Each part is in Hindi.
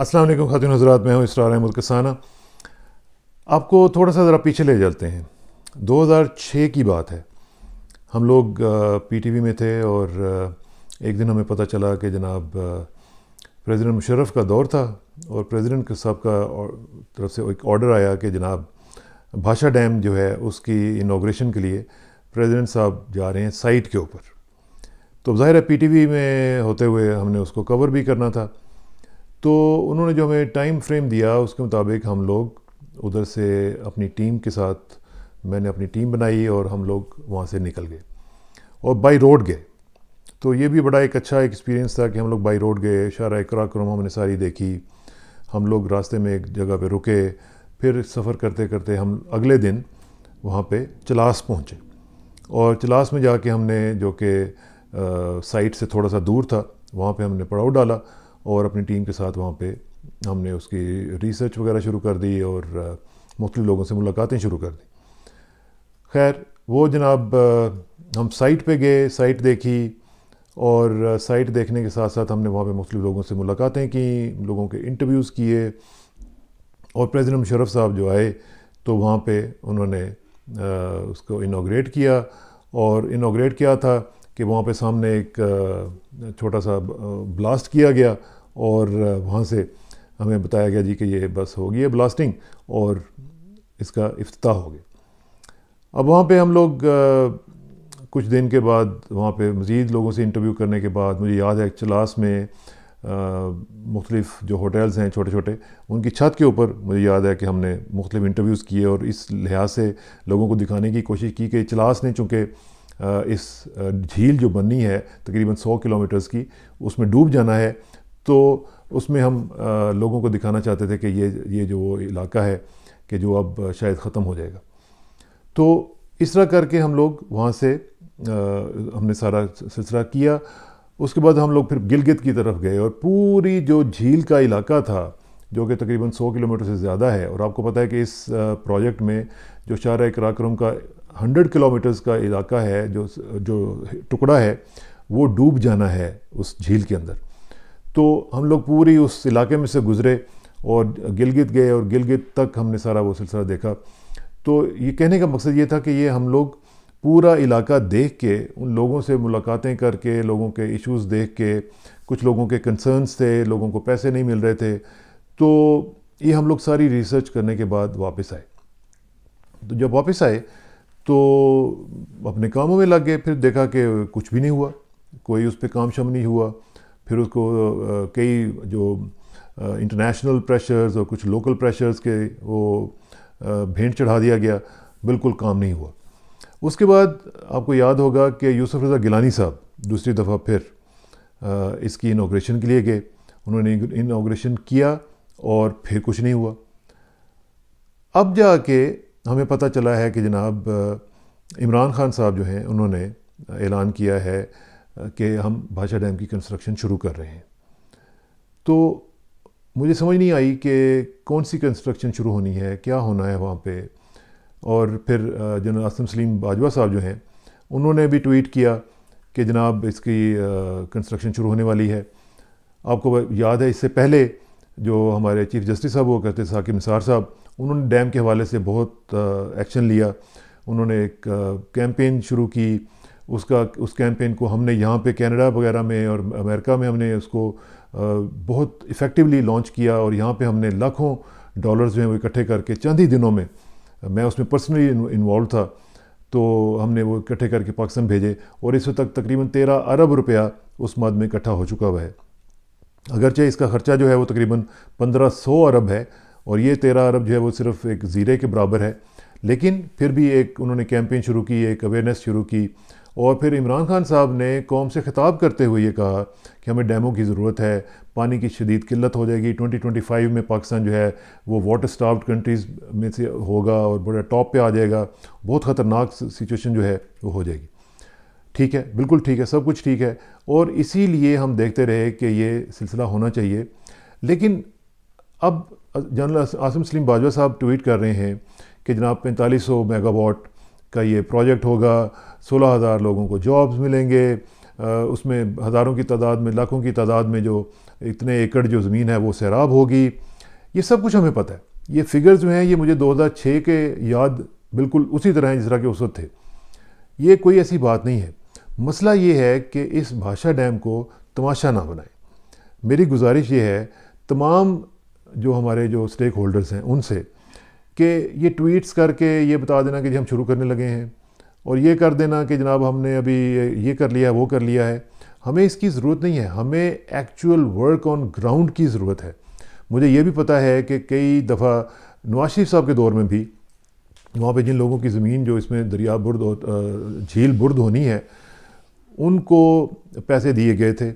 वालेकुम खातिन हजरात मैं हूँ इसरार अहमद कसाना आपको थोड़ा सा ज़रा पीछे ले चलते हैं 2006 की बात है हम लोग पीटीवी में थे और एक दिन हमें पता चला कि जनाब प्रेसिडेंट मुशर्रफ का दौर था और प्रेसिडेंट के साहब का तरफ से एक ऑर्डर आया कि जनाब भाषा डैम जो है उसकी इनाग्रेशन के लिए प्रेसिडेंट साहब जा रहे हैं साइट के ऊपर तो ज़ाहिर है पीटीवी में होते हुए हमने उसको कवर भी करना था तो उन्होंने जो हमें टाइम फ्रेम दिया उसके मुताबिक हम लोग उधर से अपनी टीम के साथ मैंने अपनी टीम बनाई और हम लोग वहाँ से निकल गए और बाई रोड गए तो ये भी बड़ा एक अच्छा एक्सपीरियंस था कि हम लोग बाई रोड गए शारा इकरा करम हमने सारी देखी हम लोग रास्ते में एक जगह पे रुके फिर सफ़र करते करते हम अगले दिन वहाँ पे चलास पहुँचे और चलास में जाके हमने जो कि साइट से थोड़ा सा दूर था वहाँ पे हमने पड़ाव डाला और अपनी टीम के साथ वहाँ पे हमने उसकी रिसर्च वगैरह शुरू कर दी और मुख्त लोगों से मुलाकातें शुरू कर दी खैर वो जनाब हम साइट पे गए साइट देखी और साइट देखने के साथ साथ हमने वहाँ पे मुख्त लोगों से मुलाकातें की लोगों के इंटरव्यूज़ किए और प्रेसिडेंट मुशरफ साहब जो आए तो वहाँ पे उन्होंने उसको इनाग्रेट किया और इनाग्रेट किया था कि वहाँ पे सामने एक छोटा सा ब्लास्ट किया गया और वहाँ से हमें बताया गया जी कि ये बस होगी है ब्लास्टिंग और इसका अफ्ताह हो गया अब वहाँ पे हम लोग कुछ दिन के बाद वहाँ पे मज़ीद लोगों से इंटरव्यू करने के बाद मुझे याद है चलास में मुख्तलिफ़ जो होटल्स हैं छोटे छोटे उनकी छत के ऊपर मुझे याद है कि हमने मुख्तलिफ इंटरव्यूज़ किए और इस लिहाज से लोगों को दिखाने की कोशिश की कि चलास ने चूँकि इस झील जो बनी है तकरीबन 100 किलोमीटर्स की उसमें डूब जाना है तो उसमें हम लोगों को दिखाना चाहते थे कि ये ये जो इलाका है कि जो अब शायद ख़त्म हो जाएगा तो इस तरह करके हम लोग वहाँ से हमने सारा सिलसिला किया उसके बाद हम लोग फिर गिलगित की तरफ गए और पूरी जो झील का इलाका था जो कि तकरीबन 100 किलोमीटर से ज़्यादा है और आपको पता है कि इस प्रोजेक्ट में जो शार कराक्रम का हंड्रेड किलोमीटर्स का इलाका है जो जो टुकड़ा है वो डूब जाना है उस झील के अंदर तो हम लोग पूरी उस इलाके में से गुज़रे और गिलगित गए और गिलगित तक हमने सारा वो सिलसिला देखा तो ये कहने का मकसद ये था कि ये हम लोग पूरा इलाका देख के उन लोगों से मुलाकातें करके लोगों के इश्यूज़ देख के कुछ लोगों के कंसर्नस थे लोगों को पैसे नहीं मिल रहे थे तो ये हम लोग सारी रिसर्च करने के बाद वापस आए तो जब वापस आए तो अपने कामों में लग गए फिर देखा कि कुछ भी नहीं हुआ कोई उस पर काम शम नहीं हुआ फिर उसको कई जो इंटरनेशनल प्रेशर्स और कुछ लोकल प्रेशर्स के वो भेंट चढ़ा दिया गया बिल्कुल काम नहीं हुआ उसके बाद आपको याद होगा कि यूसुफ रज़ा गिलानी साहब दूसरी दफ़ा फिर इसकी इनाग्रेशन के लिए गए उन्होंने इनाग्रेशन किया और फिर कुछ नहीं हुआ अब जाके हमें पता चला है कि जनाब इमरान खान साहब जो हैं उन्होंने ऐलान किया है कि हम भाषा डैम की कंस्ट्रक्शन शुरू कर रहे हैं तो मुझे समझ नहीं आई कि कौन सी कंस्ट्रक्शन शुरू होनी है क्या होना है वहाँ पे और फिर जनरल आसम सलीम बाजवा साहब जो हैं उन्होंने भी ट्वीट किया कि जनाब इसकी कंस्ट्रक्शन शुरू होने वाली है आपको याद है इससे पहले जो हमारे चीफ जस्टिस साहब वो करते साकिब निसार साहब उन्होंने डैम के हवाले से बहुत एक्शन लिया उन्होंने एक कैंपेन शुरू की उसका उस कैंपेन को हमने यहाँ पे कनाडा वगैरह में और अमेरिका में हमने उसको बहुत इफ़ेक्टिवली लॉन्च किया और यहाँ पे हमने लाखों डॉलर्स में वो इकट्ठे करके चंद ही दिनों में मैं उसमें पर्सनली इन्वॉल्व था तो हमने वो इकट्ठे करके पाकिस्तान भेजे और इस वक्त तक तकरीबन तेरह अरब रुपया उस मद में इकट्ठा हो चुका हुआ है अगरचे इसका ख़र्चा जो है वो तकरीबन पंद्रह सौ अरब है और ये तेरह अरब जो है वो सिर्फ एक ज़ीरे के बराबर है लेकिन फिर भी एक उन्होंने कैंपेन शुरू की एक अवेयरनेस शुरू की और फिर इमरान खान साहब ने कौम से ख़िताब करते हुए ये कहा कि हमें डैमों की ज़रूरत है पानी की शदीद किल्लत हो जाएगी 2025 में पाकिस्तान जो है वो वाटर स्टाफ्ड कंट्रीज़ में से होगा और बड़ा टॉप पे आ जाएगा बहुत ख़तरनाक सिचुएशन जो है वो हो जाएगी ठीक है बिल्कुल ठीक है सब कुछ ठीक है और इसीलिए हम देखते रहे कि ये सिलसिला होना चाहिए लेकिन अब जनरल आसम सलीम बाजवा साहब ट्वीट कर रहे हैं कि जनाब पैंतालीस सौ मेगावाट का ये प्रोजेक्ट होगा सोलह हज़ार लोगों को जॉब्स मिलेंगे उसमें हज़ारों की तादाद में लाखों की तादाद में जो इतने एकड़ जो ज़मीन है वो सैराब होगी ये सब कुछ हमें पता है ये फिगर्स जो हैं ये मुझे 2006 के याद बिल्कुल उसी तरह हैं जिस तरह के उस वक्त थे ये कोई ऐसी बात नहीं है मसला ये है कि इस भाषा डैम को तमाशा ना बनाएं मेरी गुजारिश ये है तमाम जो हमारे जो स्टेक होल्डर्स हैं उनसे कि ये ट्वीट्स करके ये बता देना कि जी हम शुरू करने लगे हैं और ये कर देना कि जनाब हमने अभी ये कर लिया है वो कर लिया है हमें इसकी ज़रूरत नहीं है हमें एक्चुअल वर्क ऑन ग्राउंड की ज़रूरत है मुझे ये भी पता है कि कई दफ़ा नवाज शरीफ साहब के दौर में भी वहाँ पर जिन लोगों की ज़मीन जो इसमें दरिया बुर्द झील बुर्द होनी है उनको पैसे दिए गए थे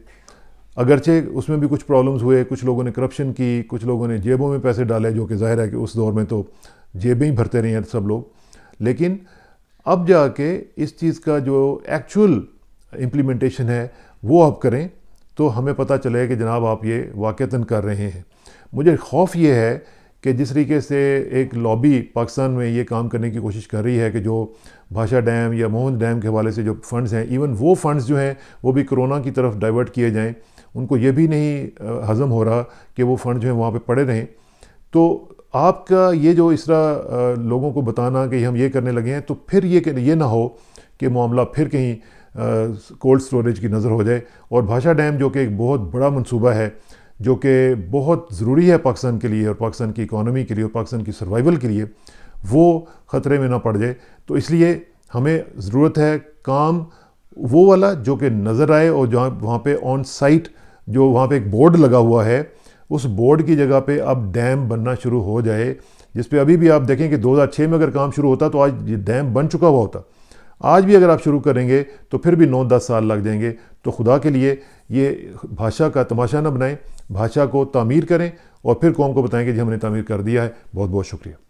अगरचे उसमें भी कुछ प्रॉब्लम्स हुए कुछ लोगों ने करप्शन की कुछ लोगों ने जेबों में पैसे डाले जो कि जाहिर है कि उस दौर में तो जेबें ही भरते रहे हैं सब लोग लेकिन अब जाके इस चीज़ का जो एक्चुअल इम्प्लीमेंटेशन है वो आप करें तो हमें पता चले कि जनाब आप ये वाक़ता कर रहे हैं मुझे खौफ ये है कि जिस तरीके से एक लॉबी पाकिस्तान में ये काम करने की कोशिश कर रही है कि जो भाषा डैम या मोहन डैम के हवाले से जो फंड्स हैं इवन वो फंड्स जो हैं वो भी कोरोना की तरफ डाइवर्ट किए जाएँ उनको ये भी नहीं हज़म हो रहा कि वो फ़ंड जो है वहाँ पर पड़े रहें तो आपका ये जो इस तरह लोगों को बताना कि हम ये करने लगे हैं तो फिर ये ये ना हो कि मामला फिर कहीं कोल्ड स्टोरेज की नज़र हो जाए और भाषा डैम जो कि एक बहुत बड़ा मनसूबा है जो कि बहुत ज़रूरी है पाकिस्तान के लिए और पाकिस्तान की इकानमी के लिए और पाकिस्तान की सर्वाइवल के लिए वो ख़तरे में ना पड़ जाए तो इसलिए हमें ज़रूरत है काम वो वाला जो कि नज़र आए और जहाँ वहाँ पर ऑन साइट जो वहाँ पे एक बोर्ड लगा हुआ है उस बोर्ड की जगह पे अब डैम बनना शुरू हो जाए जिस पे अभी भी आप देखें कि 2006 में अगर काम शुरू होता तो आज ये डैम बन चुका हुआ होता आज भी अगर आप शुरू करेंगे तो फिर भी नौ दस साल लग जाएंगे तो खुदा के लिए ये भाषा का तमाशा ना बनाएं भाषा को तामीर करें और फिर कौम को बताएं कि जी हमने तामीर कर दिया है बहुत बहुत शुक्रिया